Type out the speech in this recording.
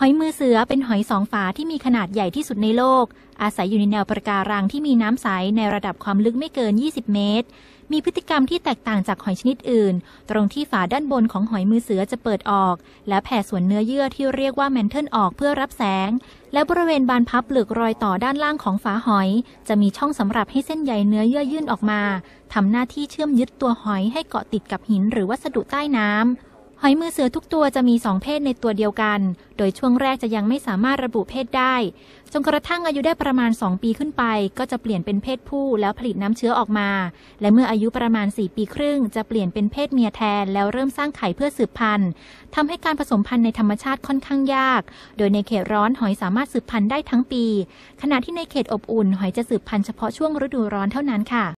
หอยมือเสือเป็นหอยสองฝาที่มีขนาดใหญ่ที่สุดในโลก อาศัยอยู่ในแนวปะการังที่มีน้ำใสในระดับความลึกไม่เกิน 20 เมตร มีพฤติกรรมที่แตกต่างจากหอยชนิดอื่น ตรงที่ฝาด้านบนของหอยมือเสือจะเปิดออกและแผ่ส่วนเนื้อเยื่อที่เรียกว่าแมนเทิลออกเพื่อรับแสงและบริเวณบานพับเหลืกรอยต่อด้านล่างของฝาหอย จะมีช่องสำหรับให้เส้นใยเนื้อเยื่อยื่นออกมาทำหน้าที่เชื่อมยึดตัวหอยให้เกาะติดกับหินหรือวัสดุใต้น้ำหอยมือเสือทุกตัวจะมีสองเพศในตัวเดียวกัน โดยช่วงแรกจะยังไม่สามารถระบุเพศได้ จนกระทั่งอายุได้ประมาณ 2 ปีขึ้นไป ก็จะเปลี่ยนเป็นเพศผู้แล้วผลิตน้ำเชื้อออกมา และเมื่ออายุประมาณ 4 ปีครึ่งจะเปลี่ยนเป็นเพศเมียแทนแล้วเริ่มสร้างไข่เพื่อสืบพันธุ์ ทำให้การผสมพันธุ์ในธรรมชาติค่อนข้างยาก โดยในเขตร้อนหอยสามารถสืบพันธุ์ได้ทั้งปี ขณะที่ในเขตอบอุ่นหอยจะสืบพันธุ์เฉพาะช่วงฤดูร้อนเท่านั้นค่ะ